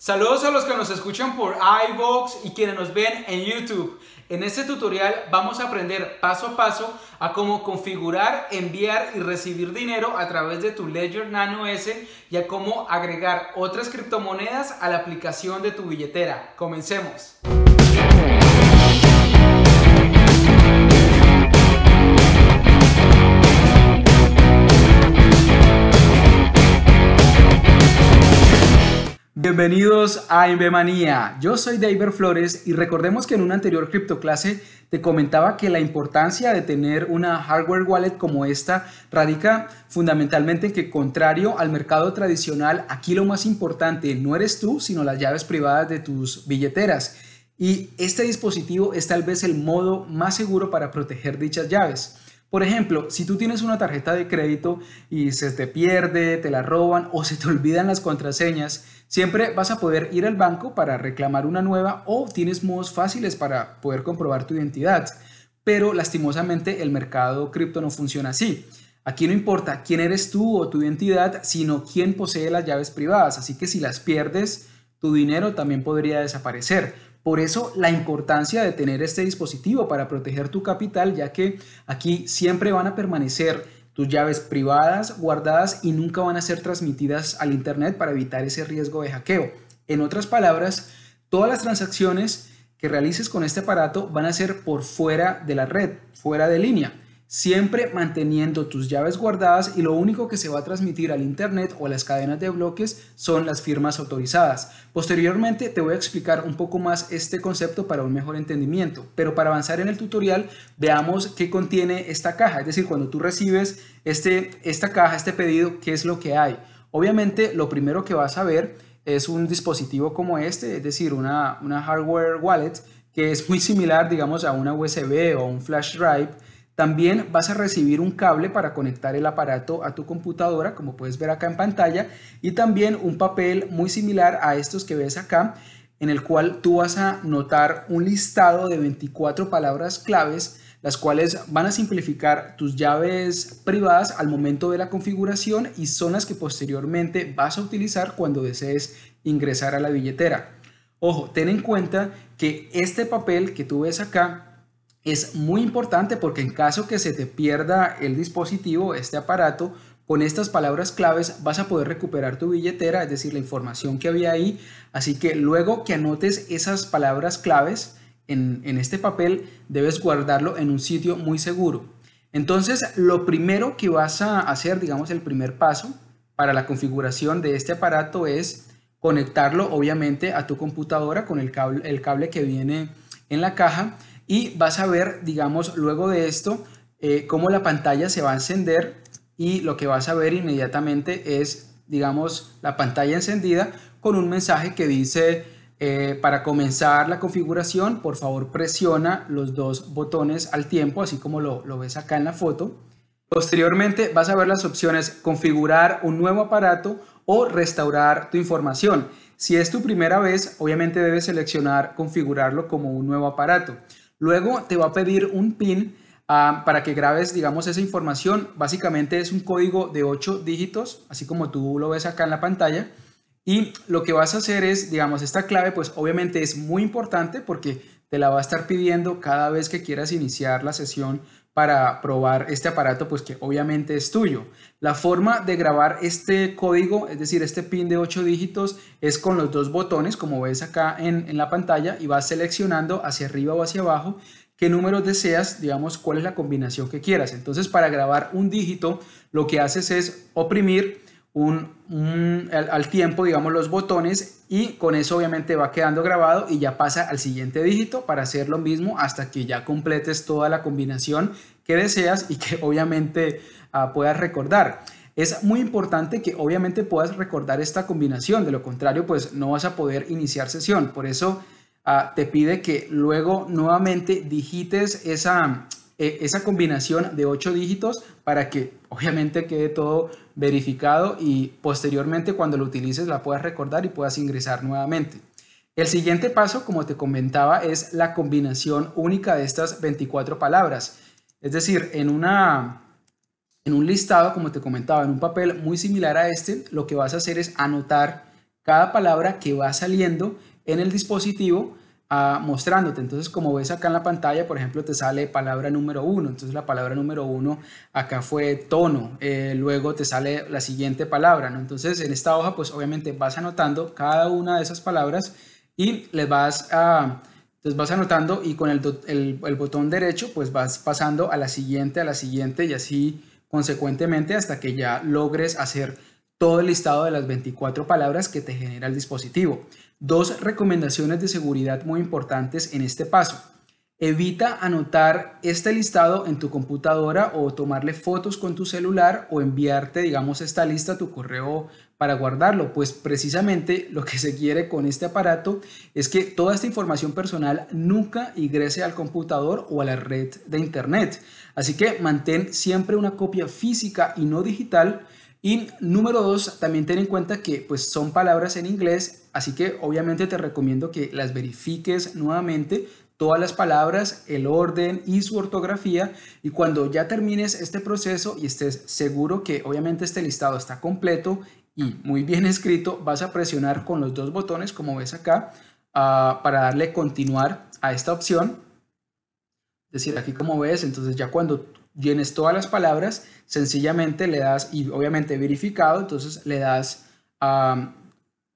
Saludos a los que nos escuchan por iVoox y quienes nos ven en YouTube. En este tutorial vamos a aprender paso a paso a cómo configurar, enviar y recibir dinero a través de tu Ledger Nano S y a cómo agregar otras criptomonedas a la aplicación de tu billetera. Comencemos. Bienvenidos a MBMANIA, Yo soy David Flores y recordemos que en una anterior criptoclase te comentaba que la importancia de tener una hardware wallet como esta radica fundamentalmente en que contrario al mercado tradicional, aquí lo más importante no eres tú, sino las llaves privadas de tus billeteras. Y este dispositivo es tal vez el modo más seguro para proteger dichas llaves. Por ejemplo, si tú tienes una tarjeta de crédito y se te pierde, te la roban o se te olvidan las contraseñas, siempre vas a poder ir al banco para reclamar una nueva o tienes modos fáciles para poder comprobar tu identidad. Pero lastimosamente el mercado cripto no funciona así. Aquí no importa quién eres tú o tu identidad, sino quién posee las llaves privadas. Así que si las pierdes, tu dinero también podría desaparecer. Por eso la importancia de tener este dispositivo para proteger tu capital, ya que aquí siempre van a permanecer tus llaves privadas guardadas y nunca van a ser transmitidas al Internet para evitar ese riesgo de hackeo. En otras palabras, todas las transacciones que realices con este aparato van a ser por fuera de la red, fuera de línea siempre manteniendo tus llaves guardadas y lo único que se va a transmitir al Internet o a las cadenas de bloques son las firmas autorizadas. Posteriormente te voy a explicar un poco más este concepto para un mejor entendimiento, pero para avanzar en el tutorial veamos qué contiene esta caja, es decir, cuando tú recibes este, esta caja, este pedido, qué es lo que hay. Obviamente lo primero que vas a ver es un dispositivo como este, es decir, una, una hardware wallet que es muy similar, digamos, a una USB o un flash drive, también vas a recibir un cable para conectar el aparato a tu computadora, como puedes ver acá en pantalla, y también un papel muy similar a estos que ves acá, en el cual tú vas a notar un listado de 24 palabras claves, las cuales van a simplificar tus llaves privadas al momento de la configuración y son las que posteriormente vas a utilizar cuando desees ingresar a la billetera. Ojo, ten en cuenta que este papel que tú ves acá es muy importante porque en caso que se te pierda el dispositivo, este aparato, con estas palabras claves vas a poder recuperar tu billetera, es decir, la información que había ahí. Así que luego que anotes esas palabras claves en, en, este papel, debes guardarlo en un sitio muy seguro. Entonces, lo primero que vas a hacer, digamos, el primer paso para la configuración de este aparato es conectarlo, obviamente, a tu computadora con el cable, el cable que viene en la caja. Y vas a ver, digamos, luego de esto, eh, cómo la pantalla se va a encender y lo que vas a ver inmediatamente es, digamos, la pantalla encendida con un mensaje que dice, eh, para comenzar la configuración, por favor presiona los dos botones al tiempo, así como lo ves acá en la foto. Posteriormente vas a ver las opciones configurar un nuevo aparato o restaurar tu información. Si es tu primera vez, obviamente debes seleccionar configurarlo como un nuevo aparato. Luego te va a pedir un PIN ah, para que grabes, digamos, esa información. Básicamente es un código de 8 dígitos, así como tú lo ves acá en la pantalla. Y lo que vas a hacer es, digamos, esta clave, pues obviamente es muy importante porque te la va a estar pidiendo cada vez que quieras iniciar la sesión para probar este aparato, pues que obviamente es tuyo. La forma de grabar este código, es decir, este pin de 8 dígitos, es con los dos botones, como ves acá en, en la pantalla, y vas seleccionando hacia arriba o hacia abajo qué números deseas, digamos, cuál es la combinación que quieras. Entonces, para grabar un dígito, lo que haces es oprimir un, al, tiempo, digamos, los botones y con eso obviamente va quedando grabado y ya pasa al siguiente dígito para hacer lo mismo hasta que ya completes toda la combinación que deseas y que obviamente ah, puedas recordar. Es muy importante que obviamente puedas recordar esta combinación, de lo contrario pues no vas a poder iniciar sesión. Por eso ah, te pide que luego nuevamente digites esa, eh, esa combinación de ocho dígitos para que obviamente quede todo verificado y posteriormente cuando lo utilices la puedas recordar y puedas ingresar nuevamente. El siguiente paso, como te comentaba, es la combinación única de estas 24 palabras. Es decir, en, una, en un listado, como te comentaba, en un papel muy similar a este, lo que vas a hacer es anotar cada palabra que va saliendo en el dispositivo mostrándote. Entonces, como ves acá en la pantalla, por ejemplo, te sale palabra número uno. Entonces, la palabra número uno acá fue tono. Eh, luego te sale la siguiente palabra, ¿no? Entonces, en esta hoja, pues obviamente vas anotando cada una de esas palabras y les vas a... Entonces vas anotando y con el, el botón derecho pues vas pasando a la siguiente, a la siguiente y así consecuentemente hasta que ya logres hacer todo el listado de las 24 palabras que te genera el dispositivo. Dos recomendaciones de seguridad muy importantes en este paso. Evita anotar este listado en tu computadora o tomarle fotos con tu celular o enviarte, digamos, esta lista a tu correo para guardarlo, pues precisamente lo que se quiere con este aparato es que toda esta información personal nunca ingrese al computador o a la red de Internet. Así que mantén siempre una copia física y no digital. Y número dos, también ten en cuenta que pues, son palabras en inglés Así que obviamente te recomiendo que las verifiques nuevamente, todas las palabras, el orden y su ortografía. Y cuando ya termines este proceso y estés seguro que obviamente este listado está completo y muy bien escrito, vas a presionar con los dos botones, como ves acá, ah, para darle continuar a esta opción. Es decir, aquí como ves, entonces ya cuando llenes todas las palabras, sencillamente le das, y obviamente verificado, entonces le das a... Ah,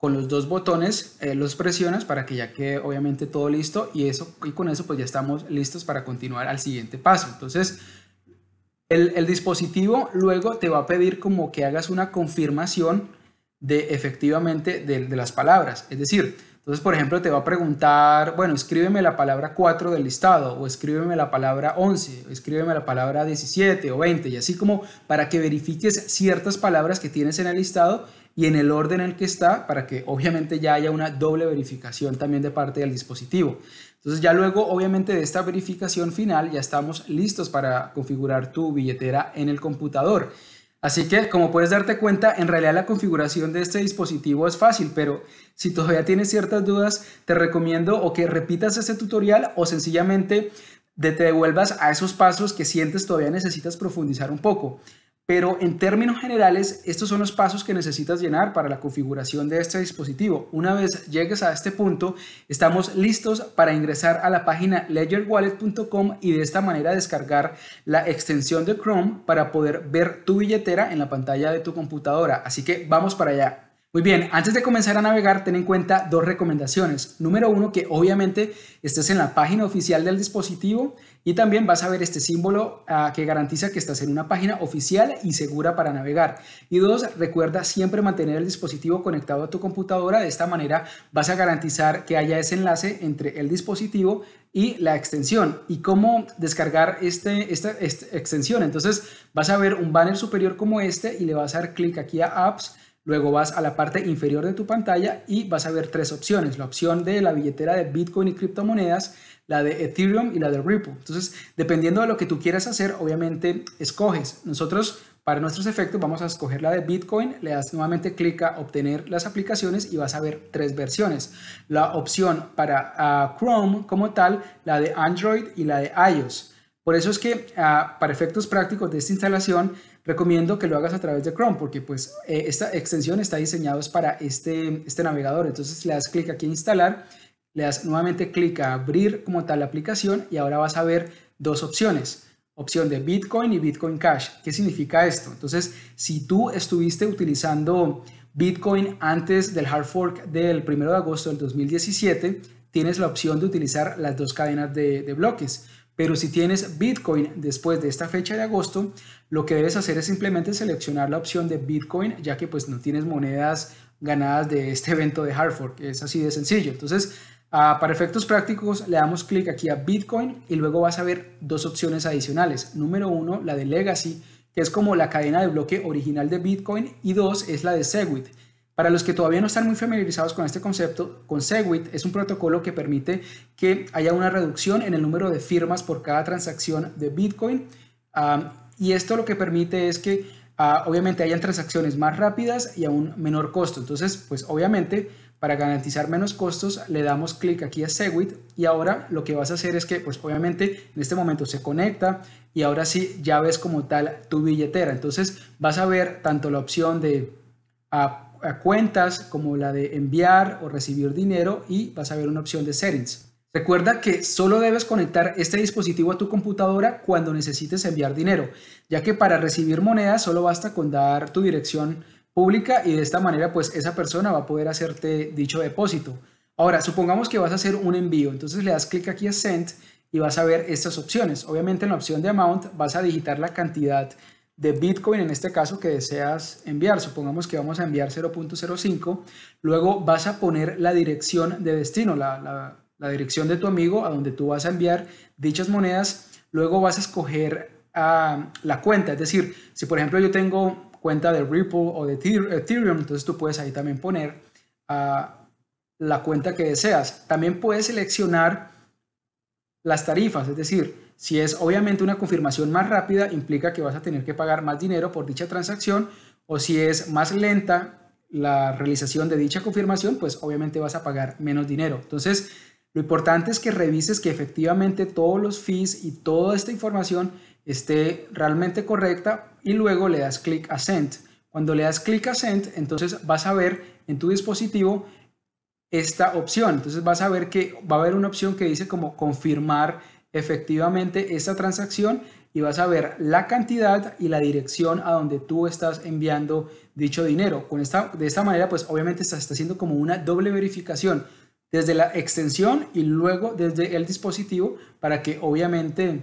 con los dos botones eh, los presionas para que ya quede obviamente todo listo y, eso, y con eso pues ya estamos listos para continuar al siguiente paso. Entonces el, el dispositivo luego te va a pedir como que hagas una confirmación de efectivamente de, de las palabras. Es decir, entonces por ejemplo te va a preguntar, bueno, escríbeme la palabra 4 del listado o escríbeme la palabra 11, o escríbeme la palabra 17 o 20 y así como para que verifiques ciertas palabras que tienes en el listado y en el orden en el que está para que obviamente ya haya una doble verificación también de parte del dispositivo. Entonces ya luego obviamente de esta verificación final ya estamos listos para configurar tu billetera en el computador. Así que como puedes darte cuenta, en realidad la configuración de este dispositivo es fácil, pero si todavía tienes ciertas dudas, te recomiendo o que repitas este tutorial o sencillamente te devuelvas a esos pasos que sientes todavía necesitas profundizar un poco. Pero en términos generales, estos son los pasos que necesitas llenar para la configuración de este dispositivo. Una vez llegues a este punto, estamos listos para ingresar a la página ledgerwallet.com y de esta manera descargar la extensión de Chrome para poder ver tu billetera en la pantalla de tu computadora. Así que vamos para allá. Muy bien, antes de comenzar a navegar, ten en cuenta dos recomendaciones. Número uno, que obviamente estés en la página oficial del dispositivo y también vas a ver este símbolo ah, que garantiza que estás en una página oficial y segura para navegar. Y dos, recuerda siempre mantener el dispositivo conectado a tu computadora. De esta manera vas a garantizar que haya ese enlace entre el dispositivo y la extensión y cómo descargar este, esta extensión. Entonces vas a ver un banner superior como este y le vas a dar clic aquí a Apps Luego vas a la parte inferior de tu pantalla y vas a ver tres opciones. La opción de la billetera de Bitcoin y criptomonedas, la de Ethereum y la de Ripple. Entonces, dependiendo de lo que tú quieras hacer, obviamente escoges. Nosotros, para nuestros efectos, vamos a escoger la de Bitcoin. Le das nuevamente clic a obtener las aplicaciones y vas a ver tres versiones. La opción para ah, Chrome como tal, la de Android y la de iOS. Por eso es que, ah, para efectos prácticos de esta instalación, Recomiendo que lo hagas a través de Chrome porque pues eh, esta extensión está diseñada para este, este navegador. Entonces le das clic aquí a instalar, le das nuevamente clic a abrir como tal la aplicación y ahora vas a ver dos opciones. Opción de Bitcoin y Bitcoin Cash. ¿Qué significa esto? Entonces, si tú estuviste utilizando Bitcoin antes del hard fork del 1 de agosto del 2017, tienes la opción de utilizar las dos cadenas de bloques. Pero si tienes Bitcoin después de esta fecha de agosto, lo que debes hacer es simplemente seleccionar la opción de Bitcoin, ya que pues no tienes monedas ganadas de este evento de Hartford. Es así de sencillo. Entonces, ah, para efectos prácticos, le damos clic aquí a Bitcoin y luego vas a ver dos opciones adicionales. Número uno, la de Legacy, que es como la cadena de bloque original de Bitcoin, y dos, es la de Segwit para los que todavía no están muy familiarizados con este concepto, con Segwit es un protocolo que permite que haya una reducción en el número de firmas por cada transacción de Bitcoin. y esto lo que permite es que ah, obviamente hayan transacciones más rápidas y a un menor costo. Entonces, pues obviamente para garantizar menos costos le damos clic aquí a Segwit y ahora lo que vas a hacer es que pues obviamente en este momento se conecta y ahora sí ya ves como tal tu billetera. Entonces vas a ver tanto la opción de ah, a cuentas como la de enviar o recibir dinero y vas a ver una opción de settings. Recuerda que solo debes conectar este dispositivo a tu computadora cuando necesites enviar dinero, ya que para recibir monedas solo basta con dar tu dirección pública y de esta manera pues esa persona va a poder hacerte dicho depósito. Ahora, supongamos que vas a hacer un envío, entonces le das clic aquí a Send y vas a ver estas opciones. Obviamente en la opción de Amount vas a digitar la cantidad de Bitcoin en este caso que deseas enviar. Supongamos que vamos a enviar 0.05. Luego vas a poner la dirección de destino, la, dirección de tu amigo a donde tú vas a enviar dichas monedas. Luego vas a escoger a ah, la cuenta. Es decir, si por ejemplo yo tengo cuenta de Ripple o de Ethereum, entonces tú puedes ahí también poner a ah, la cuenta que deseas. También puedes seleccionar las tarifas, es decir, si es obviamente una confirmación más rápida, implica que vas a tener que pagar más dinero por dicha transacción o si es más lenta la realización de dicha confirmación, pues obviamente vas a pagar menos dinero. Entonces, lo importante es que revises que efectivamente todos los fees y toda esta información esté realmente correcta y luego le das clic a Send. Cuando le das clic a Send, entonces vas a ver en tu dispositivo esta opción. Entonces vas a ver que va a haber una opción que dice como confirmar efectivamente esta transacción y vas a ver la cantidad y la dirección a donde tú estás enviando dicho dinero. Con esta, de esta manera, pues obviamente se está haciendo como una doble verificación desde la extensión y luego desde el dispositivo para que obviamente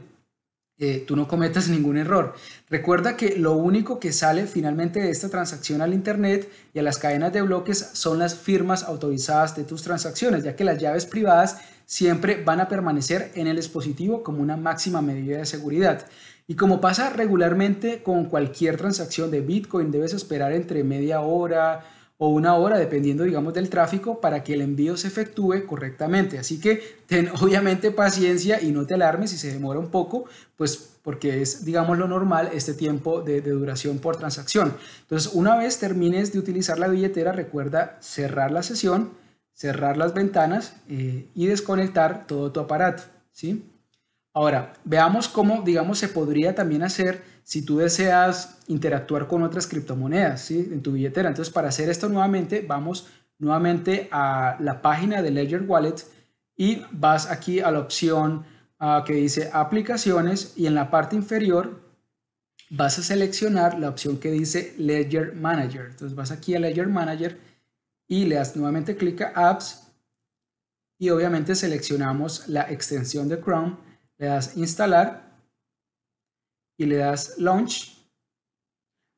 eh, tú no cometas ningún error. Recuerda que lo único que sale finalmente de esta transacción al Internet y a las cadenas de bloques son las firmas autorizadas de tus transacciones, ya que las llaves privadas siempre van a permanecer en el dispositivo como una máxima medida de seguridad. Y como pasa regularmente con cualquier transacción de Bitcoin, debes esperar entre media hora, o una hora, dependiendo, digamos, del tráfico, para que el envío se efectúe correctamente. Así que ten obviamente paciencia y no te alarmes si se demora un poco, pues porque es, digamos, lo normal este tiempo de, duración por transacción. Entonces, una vez termines de utilizar la billetera, recuerda cerrar la sesión, cerrar las ventanas eh, y desconectar todo tu aparato, ¿sí? Ahora, veamos cómo, digamos, se podría también hacer si tú deseas interactuar con otras criptomonedas en tu billetera. Entonces, para hacer esto nuevamente, vamos nuevamente a la página de Ledger Wallet y vas aquí a la opción ah, que dice aplicaciones y en la parte inferior vas a seleccionar la opción que dice Ledger Manager. Entonces vas aquí a Ledger Manager y le das nuevamente clic a Apps y obviamente seleccionamos la extensión de Chrome, le das instalar y le das launch.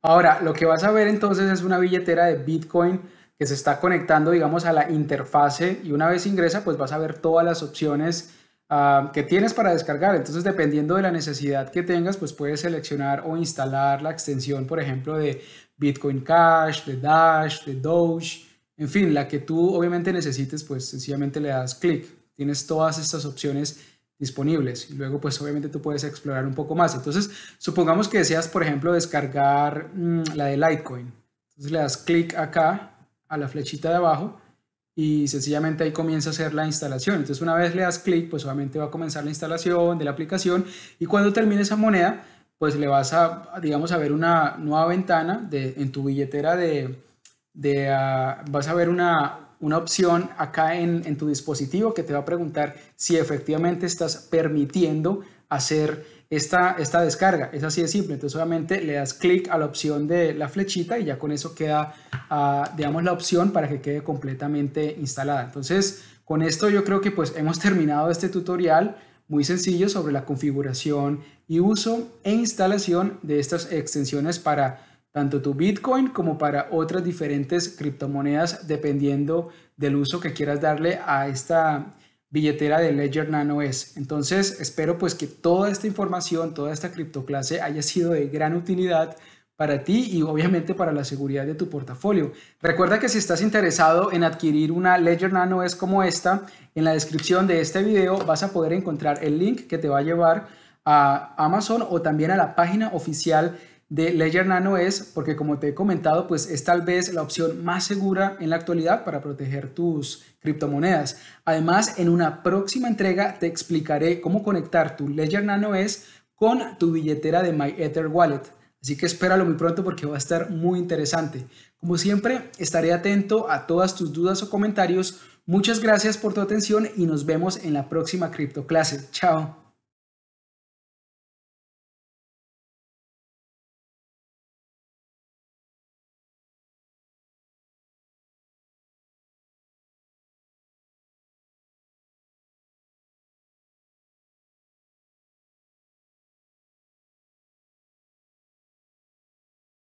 Ahora, lo que vas a ver entonces es una billetera de Bitcoin que se está conectando, digamos, a la interfase y una vez ingresa, pues vas a ver todas las opciones ah, que tienes para descargar. Entonces, dependiendo de la necesidad que tengas, pues puedes seleccionar o instalar la extensión, por ejemplo, de Bitcoin Cash, de Dash, de Doge, en fin, la que tú obviamente necesites, pues sencillamente le das clic. Tienes todas estas opciones disponibles. Y luego, pues obviamente tú puedes explorar un poco más. Entonces, supongamos que deseas, por ejemplo, descargar mm, la de Litecoin. Entonces le das clic acá a la flechita de abajo y sencillamente ahí comienza a hacer la instalación. Entonces una vez le das clic, pues obviamente va a comenzar la instalación de la aplicación y cuando termine esa moneda, pues le vas a, digamos, a ver una nueva ventana de, en tu billetera de, de ah, vas a ver una, una opción acá en, tu dispositivo que te va a preguntar si efectivamente estás permitiendo hacer esta, esta descarga. Es así de simple. Entonces solamente le das clic a la opción de la flechita y ya con eso queda, ah, digamos, la opción para que quede completamente instalada. Entonces con esto yo creo que pues hemos terminado este tutorial muy sencillo sobre la configuración y uso e instalación de estas extensiones para tanto tu Bitcoin como para otras diferentes criptomonedas dependiendo del uso que quieras darle a esta billetera de Ledger Nano S. Entonces, espero pues que toda esta información, toda esta criptoclase haya sido de gran utilidad para ti y obviamente para la seguridad de tu portafolio. Recuerda que si estás interesado en adquirir una Ledger Nano S como esta, en la descripción de este video vas a poder encontrar el link que te va a llevar a Amazon o también a la página oficial de Ledger Nano es, porque como te he comentado, pues es tal vez la opción más segura en la actualidad para proteger tus criptomonedas. Además, en una próxima entrega te explicaré cómo conectar tu Ledger Nano S con tu billetera de MyEther Wallet. Así que espéralo muy pronto porque va a estar muy interesante. Como siempre, estaré atento a todas tus dudas o comentarios. Muchas gracias por tu atención y nos vemos en la próxima cripto clase. Chao.